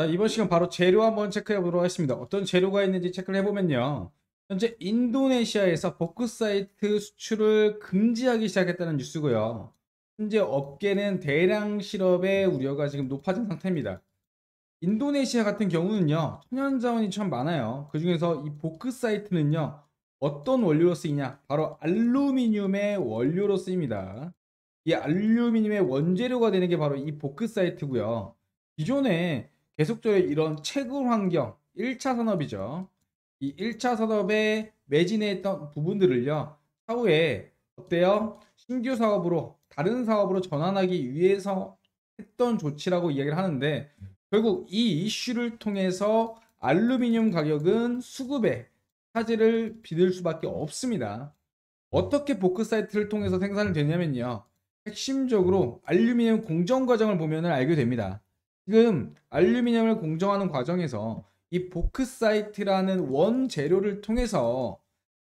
자, 이번 시간 바로 재료 한번 체크해 보도록 하겠습니다. 어떤 재료가 있는지 체크를 해보면요. 현재 인도네시아에서 버크사이트 수출을 금지하기 시작했다는 뉴스고요. 현재 업계는 대량 실업의 우려가 지금 높아진 상태입니다. 인도네시아 같은 경우는요. 천연자원이 참 많아요. 그 중에서 이 보크사이트는요. 어떤 원료로 쓰이냐? 바로 알루미늄의 원료로 쓰입니다. 이 알루미늄의 원재료가 되는 게 바로 이 보크사이트고요. 기존에 계속적으로 이런 채굴 환경 1차 산업이죠. 이 1차 산업에 매진했던 부분들을요. 차후에 어때요? 신규 사업으로 다른 사업으로 전환하기 위해서 했던 조치라고 이야기를 하는데 결국 이 이슈를 통해서 알루미늄 가격은 수급에 차질을 빚을 수밖에 없습니다. 어떻게 보크 사이트를 통해서 생산을 되냐면요. 핵심적으로 알루미늄 공정 과정을 보면 알게 됩니다. 지금 알루미늄을 공정하는 과정에서 이 보크사이트라는 원재료를 통해서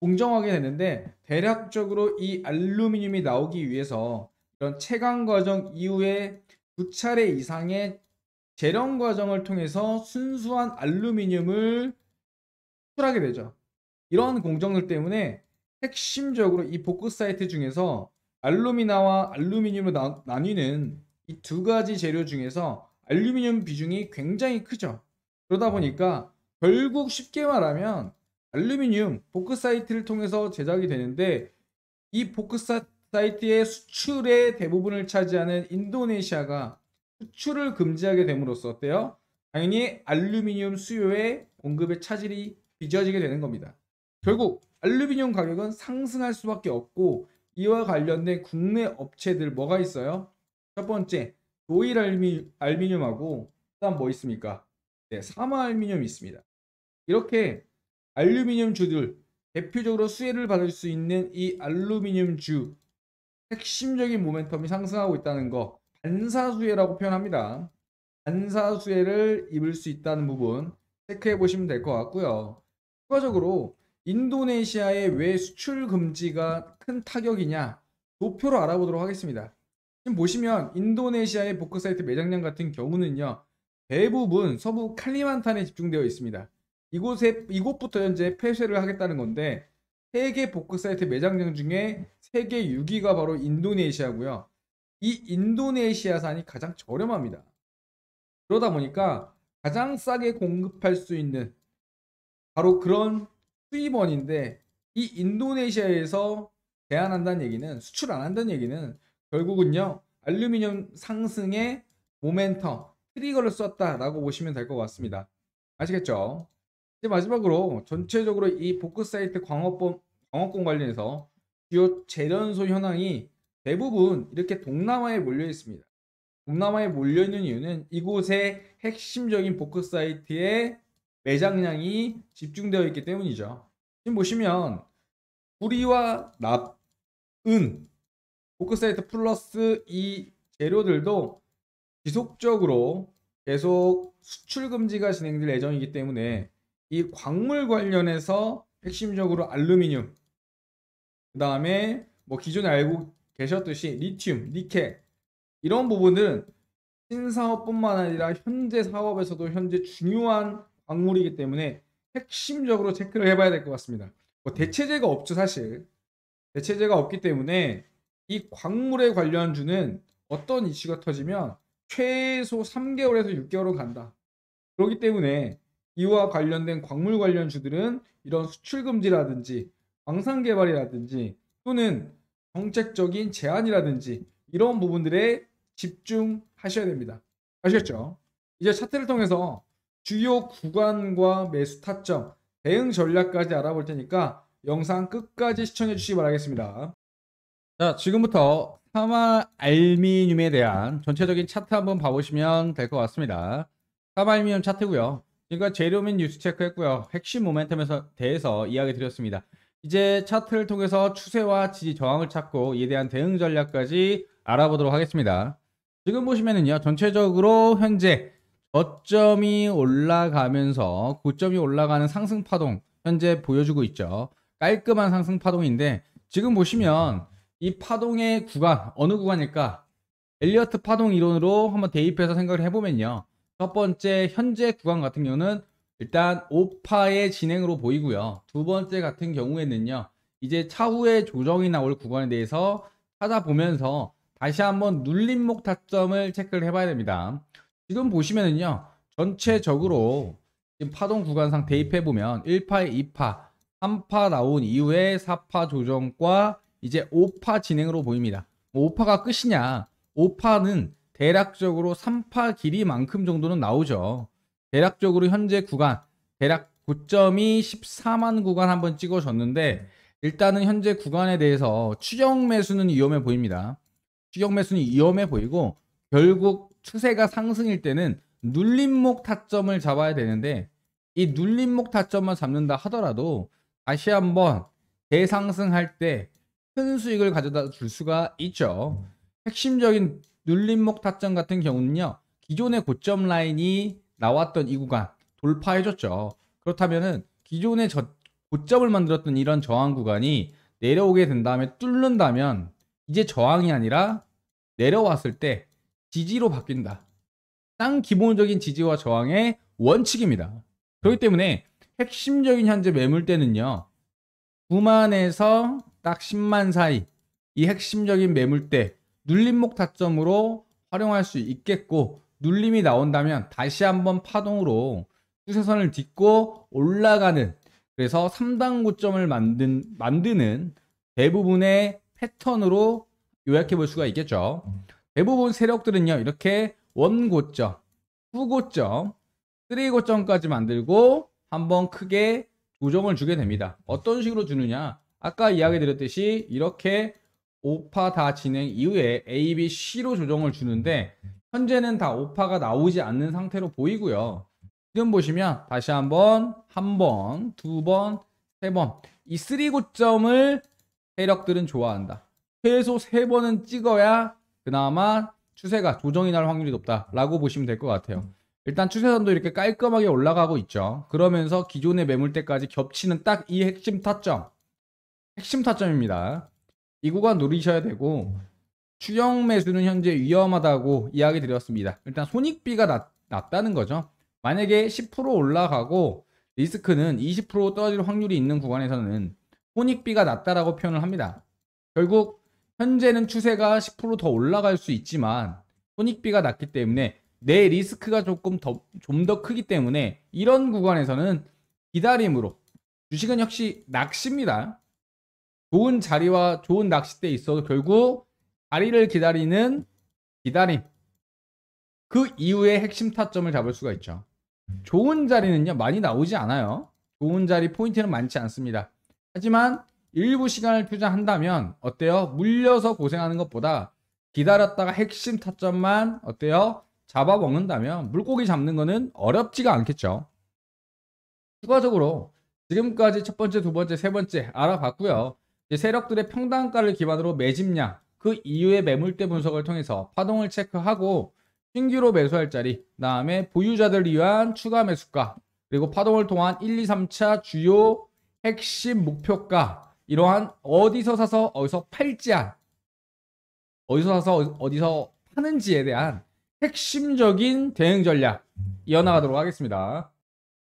공정하게 되는데 대략적으로 이 알루미늄이 나오기 위해서 이런 채광 과정 이후에 두 차례 이상의 재련 과정을 통해서 순수한 알루미늄을 수출하게 되죠. 이런 공정들 때문에 핵심적으로 이 보크사이트 중에서 알루미나와 알루미늄으로 나, 나뉘는 이 두 가지 재료 중에서 알루미늄 비중이 굉장히 크죠. 그러다 아. 보니까 결국 쉽게 말하면 알루미늄 보크사이트를 통해서 제작이 되는데 이 보크사이트의 수출의 대부분을 차지하는 인도네시아가 수출을 금지하게 됨으로써 어때요? 당연히 알루미늄 수요의 공급의 차질이 빚어지게 되는 겁니다. 결국 알루미늄 가격은 상승할 수밖에 없고 이와 관련된 국내 업체들 뭐가 있어요? 첫 번째 도일 알미, 알미늄하고 일단 뭐 있습니까? 네, 사마 알미늄이 있습니다. 이렇게 알루미늄 주들 대표적으로 수혜를 받을 수 있는 이 알루미늄 주 핵심적인 모멘텀이 상승하고 있다는 거 반사수혜라고 표현합니다. 반사수혜를 입을 수 있다는 부분 체크해 보시면 될 것 같고요. 추가적으로 인도네시아의 왜 수출 금지가 큰 타격이냐 도표로 알아보도록 하겠습니다. 지금 보시면 인도네시아의 보크사이트 매장량 같은 경우는요. 대부분 서부 칼리만탄에 집중되어 있습니다. 이곳에 이곳부터 현재 폐쇄를 하겠다는 건데 세계 보크사이트 매장량 중에 세계 6위가 바로 인도네시아고요. 이 인도네시아산이 가장 저렴합니다. 그러다 보니까 가장 싸게 공급할 수 있는 바로 그런 수입원인데 이 인도네시아에서 제한한다는 얘기는 수출 안 한다는 얘기는 결국은요 알루미늄 상승의 모멘텀 트리거를 썼다라고 보시면 될 것 같습니다. 아시겠죠? 이제 마지막으로 전체적으로 이 복크사이트 광업본, 광업권 관련해서 주요 재련소 현황이 대부분 이렇게 동남아에 몰려 있습니다. 동남아에 몰려 있는 이유는 이곳의 핵심적인 복크사이트의 매장량이 집중되어 있기 때문이죠. 지금 보시면 구리와 납, 은, 보크사이트 플러스 이 재료들도 지속적으로 계속 수출 금지가 진행될 예정이기 때문에 이 광물 관련해서 핵심적으로 알루미늄 그 다음에 뭐 기존에 알고 계셨듯이 리튬, 니켈 이런 부분들은 신사업뿐만 아니라 현재 사업에서도 현재 중요한 광물이기 때문에 핵심적으로 체크를 해봐야 될 것 같습니다. 뭐 대체제가 없죠 사실. 대체제가 없기 때문에 이 광물에 관련 주는 어떤 이슈가 터지면 최소 3개월에서 6개월은 간다. 그렇기 때문에 이와 관련된 광물 관련 주들은 이런 수출 금지라든지 광산 개발이라든지 또는 정책적인 제한이라든지 이런 부분들에 집중하셔야 됩니다. 아셨죠 이제 차트를 통해서 주요 구간과 매수 타점, 대응 전략까지 알아볼 테니까 영상 끝까지 시청해 주시기 바라겠습니다. 자, 지금부터 타마 알미늄에 대한 전체적인 차트 한번 봐보시면 될 것 같습니다. 타마 알미늄 차트고요. 그러니까 재료 및 뉴스 체크했고요. 핵심 모멘텀에 서 대해서 이야기 드렸습니다. 이제 차트를 통해서 추세와 지지 저항을 찾고 이에 대한 대응 전략까지 알아보도록 하겠습니다. 지금 보시면은요. 전체적으로 현재 저점이 올라가면서 고점이 올라가는 상승 파동 현재 보여주고 있죠. 깔끔한 상승 파동인데 지금 보시면 이 파동의 구간 어느 구간일까? 엘리어트 파동 이론으로 한번 대입해서 생각을 해보면요. 첫 번째 현재 구간 같은 경우는 일단 5파의 진행으로 보이고요. 두 번째 같은 경우에는요. 이제 차후에 조정이 나올 구간에 대해서 찾아보면서 다시 한번 눌림목 타점을 체크를 해봐야 됩니다. 지금 보시면은요. 전체적으로 지금 파동 구간 상 대입해보면 1파, 2파, 3파 나온 이후에 4파 조정과 이제 5파 진행으로 보입니다. 5파가 끝이냐? 5파는 대략적으로 3파 길이만큼 정도는 나오죠. 대략적으로 현재 구간 대략 9점이 14만 구간 한번 찍어줬는데 일단은 현재 구간에 대해서 추격 매수는 위험해 보입니다. 추격 매수는 위험해 보이고 결국 추세가 상승일 때는 눌림목 타점을 잡아야 되는데 이 눌림목 타점만 잡는다 하더라도 다시 한번 대상승할 때큰 수익을 가져다 줄 수가 있죠. 핵심적인 눌림목 타점 같은 경우는요. 기존의 고점 라인이 나왔던 이 구간 돌파해줬죠. 그렇다면은 기존의 저, 고점을 만들었던 이런 저항 구간이 내려오게 된 다음에 뚫는다면 이제 저항이 아니라 내려왔을 때 지지로 바뀐다. 땅 기본적인 지지와 저항의 원칙입니다. 그렇기 때문에 핵심적인 현재 매물대는요. 9만에서 딱 10만 사이 이 핵심적인 매물대 눌림목 타점으로 활용할 수 있겠고 눌림이 나온다면 다시 한번 파동으로 추세선을 딛고 올라가는 그래서 3단 고점을 만든, 만드는 대부분의 패턴으로 요약해 볼 수가 있겠죠. 대부분 세력들은요. 이렇게 원고점, 후고점, 쓰리고점까지 만들고 한번 크게 조정을 주게 됩니다. 어떤 식으로 주느냐. 아까 이야기 드렸듯이 이렇게 오파 다 진행 이후에 A, B, C로 조정을 주는데 현재는 다 오파가 나오지 않는 상태로 보이고요. 지금 보시면 다시 한번 한 번, 두 번, 세번이 3고점을 세력들은 좋아한다. 최소 세번은 찍어야 그나마 추세가 조정이 날 확률이 높다라고 보시면 될 것 같아요. 일단 추세선도 이렇게 깔끔하게 올라가고 있죠. 그러면서 기존의 매물대까지 겹치는 딱 이 핵심 타점 핵심 타점입니다. 이 구간 노리셔야 되고 추경 매수는 현재 위험하다고 이야기 드렸습니다. 일단 손익비가 낮, 낮다는 거죠. 만약에 10% 올라가고 리스크는 20% 떨어질 확률이 있는 구간에서는 손익비가 낮다라고 표현을 합니다. 결국 현재는 추세가 10%더 올라갈 수 있지만 손익비가 낮기 때문에 내 리스크가 조금 더 좀 더 크기 때문에 이런 구간에서는 기다림으로 주식은 역시 낚시입니다. 좋은 자리와 좋은 낚싯대에 있어도 결국 자리를 기다리는 기다림. 그 이후에 핵심 타점을 잡을 수가 있죠. 좋은 자리는요, 많이 나오지 않아요. 좋은 자리 포인트는 많지 않습니다. 하지만 일부 시간을 투자한다면 어때요? 물려서 고생하는 것보다 기다렸다가 핵심 타점만 어때요? 잡아먹는다면 물고기 잡는 거는 어렵지가 않겠죠. 추가적으로 지금까지 첫 번째, 두 번째, 세 번째 알아봤고요. 세력들의 평단가를 기반으로 매집량, 그 이후의 매물대 분석을 통해서 파동을 체크하고 신규로 매수할 자리, 다음에 보유자들 위한 추가 매수가, 그리고 파동을 통한 1, 2, 3차 주요 핵심 목표가, 이러한 어디서 사서 어디서 팔지 안, 어디서 사서 어디서 파는지에 대한 핵심적인 대응 전략 이어나가도록 하겠습니다.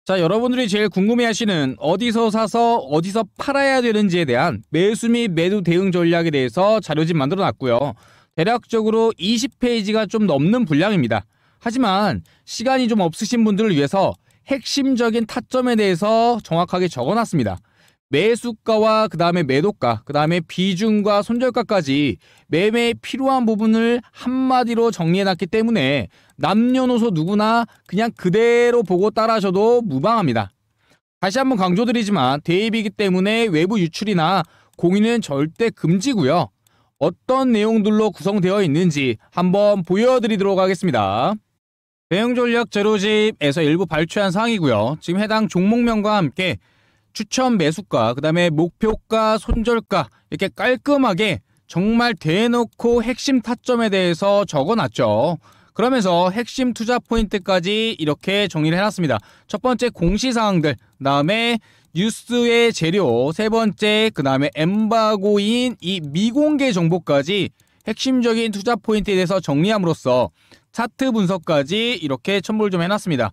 자, 여러분들이 제일 궁금해하시는 어디서 사서 어디서 팔아야 되는지에 대한 매수 및 매도 대응 전략에 대해서 자료집 만들어 놨고요. 대략적으로 20페이지가 좀 넘는 분량입니다. 하지만 시간이 좀 없으신 분들을 위해서 핵심적인 타점에 대해서 정확하게 적어 놨습니다. 매수가와 그 다음에 매도가, 그 다음에 비중과 손절가까지 매매에 필요한 부분을 한마디로 정리해놨기 때문에 남녀노소 누구나 그냥 그대로 보고 따라하셔도 무방합니다. 다시 한번 강조드리지만 대입이기 때문에 외부 유출이나 공인은 절대 금지고요. 어떤 내용들로 구성되어 있는지 한번 보여드리도록 하겠습니다. 대형전력 제로집에서 일부 발췌한 사항이고요. 지금 해당 종목명과 함께 추천 매수가, 그 다음에 목표가, 손절가 이렇게 깔끔하게 정말 대놓고 핵심 타점에 대해서 적어놨죠. 그러면서 핵심 투자 포인트까지 이렇게 정리를 해놨습니다. 첫 번째 공시사항들, 다음에 뉴스의 재료, 세 번째, 그 다음에 엠바고인 이 미공개 정보까지 핵심적인 투자 포인트에 대해서 정리함으로써 차트 분석까지 이렇게 첨부를 좀 해놨습니다.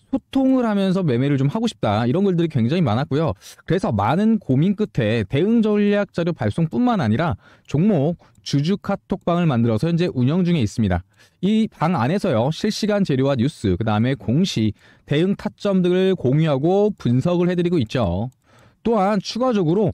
소통을 하면서 매매를 좀 하고 싶다 이런 글들이 굉장히 많았고요. 그래서 많은 고민 끝에 대응 전략 자료 발송뿐만 아니라 종목 주주 카톡방을 만들어서 현재 운영 중에 있습니다. 이 방 안에서요 실시간 재료와 뉴스 그 다음에 공시 대응 타점 등을 공유하고 분석을 해드리고 있죠. 또한 추가적으로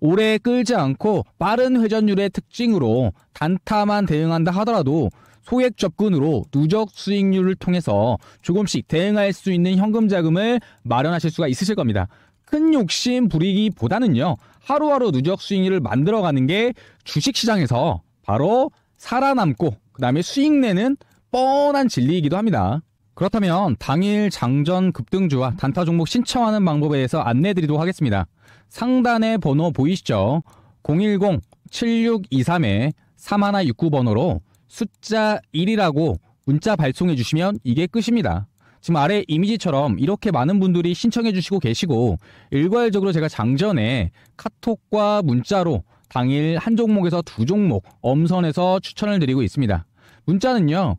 오래 끌지 않고 빠른 회전율의 특징으로 단타만 대응한다 하더라도 소액 접근으로 누적 수익률을 통해서 조금씩 대응할 수 있는 현금 자금을 마련하실 수가 있으실 겁니다. 큰 욕심 부리기보다는요. 하루하루 누적 수익률을 만들어가는 게 주식시장에서 바로 살아남고 그 다음에 수익 내는 뻔한 진리이기도 합니다. 그렇다면 당일 장전 급등주와 단타 종목 신청하는 방법에 대해서 안내드리도록 하겠습니다. 상단의 번호 보이시죠? 010-7623-3169번호로 숫자 1이라고 문자 발송해 주시면 이게 끝입니다. 지금 아래 이미지처럼 이렇게 많은 분들이 신청해 주시고 계시고 일괄적으로 제가 장전에 카톡과 문자로 당일 한 종목에서 두 종목 엄선해서 추천을 드리고 있습니다. 문자는요.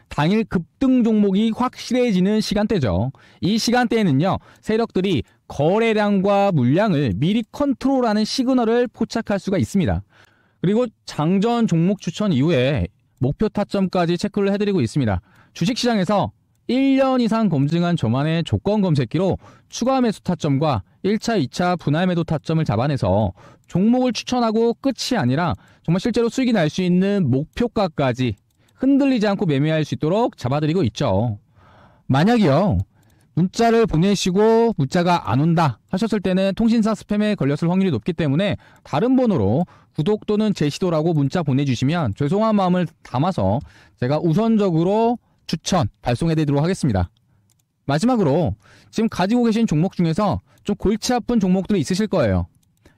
당일 급등 종목이 확실해지는 시간대죠. 이 시간대에는요, 세력들이 거래량과 물량을 미리 컨트롤하는 시그널을 포착할 수가 있습니다. 그리고 장전 종목 추천 이후에 목표 타점까지 체크를 해드리고 있습니다. 주식시장에서 1년 이상 검증한 저만의 조건 검색기로 추가 매수 타점과 1차, 2차 분할 매도 타점을 잡아내서 종목을 추천하고 끝이 아니라 정말 실제로 수익이 날 수 있는 목표가까지 흔들리지 않고 매매할 수 있도록 잡아드리고 있죠. 만약이요. 문자를 보내시고 문자가 안 온다 하셨을 때는 통신사 스팸에 걸렸을 확률이 높기 때문에 다른 번호로 구독 또는 제시도라고 문자 보내주시면 죄송한 마음을 담아서 제가 우선적으로 추천 발송해드리도록 하겠습니다. 마지막으로 지금 가지고 계신 종목 중에서 좀 골치 아픈 종목들이 있으실 거예요.